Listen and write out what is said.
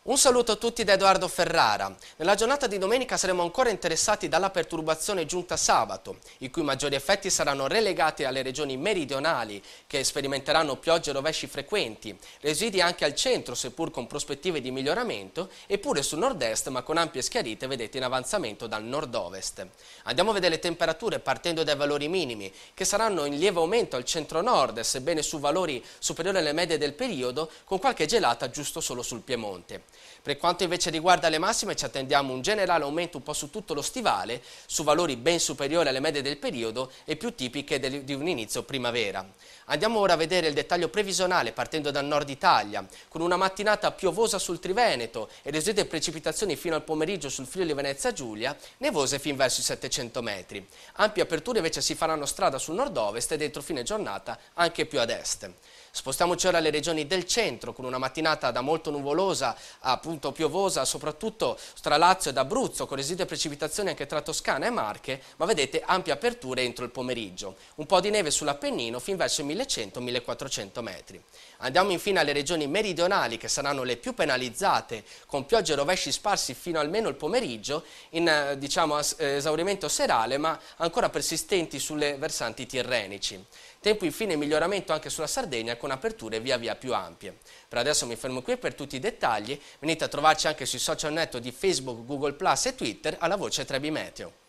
Un saluto a tutti da Edoardo Ferrara. Nella giornata di domenica saremo ancora interessati dalla perturbazione giunta sabato, i cui maggiori effetti saranno relegati alle regioni meridionali, che sperimenteranno piogge e rovesci frequenti, residui anche al centro, seppur con prospettive di miglioramento, eppure sul nord-est, ma con ampie schiarite vedete in avanzamento dal nord-ovest. Andiamo a vedere le temperature partendo dai valori minimi, che saranno in lieve aumento al centro-nord, sebbene su valori superiori alle medie del periodo, con qualche gelata giusto solo sul Piemonte. Per quanto invece riguarda le massime ci attendiamo un generale aumento un po' su tutto lo stivale, su valori ben superiori alle medie del periodo e più tipiche di un inizio primavera. Andiamo ora a vedere il dettaglio previsionale partendo dal nord Italia, con una mattinata piovosa sul Triveneto e residue precipitazioni fino al pomeriggio sul Friuli Venezia Giulia, nevose fin verso i 700 metri. Ampie aperture invece si faranno strada sul nord-ovest e dentro fine giornata anche più ad est. Spostiamoci ora alle regioni del centro con una mattinata da molto nuvolosa a appunto piovosa soprattutto tra Lazio ed Abruzzo con residue precipitazioni anche tra Toscana e Marche ma vedete ampie aperture entro il pomeriggio. Un po' di neve sull'Appennino fin verso i 1100-1400 metri. Andiamo infine alle regioni meridionali che saranno le più penalizzate con piogge e rovesci sparsi fino almeno il pomeriggio in eh, diciamo, eh, esaurimento serale ma ancora persistenti sulle versanti tirrenici. Tempo infine miglioramento anche sulla Sardegna con con aperture via via più ampie. Per adesso mi fermo qui per tutti i dettagli, venite a trovarci anche sui social network di Facebook, Google Plus e Twitter alla voce Trebi Meteo.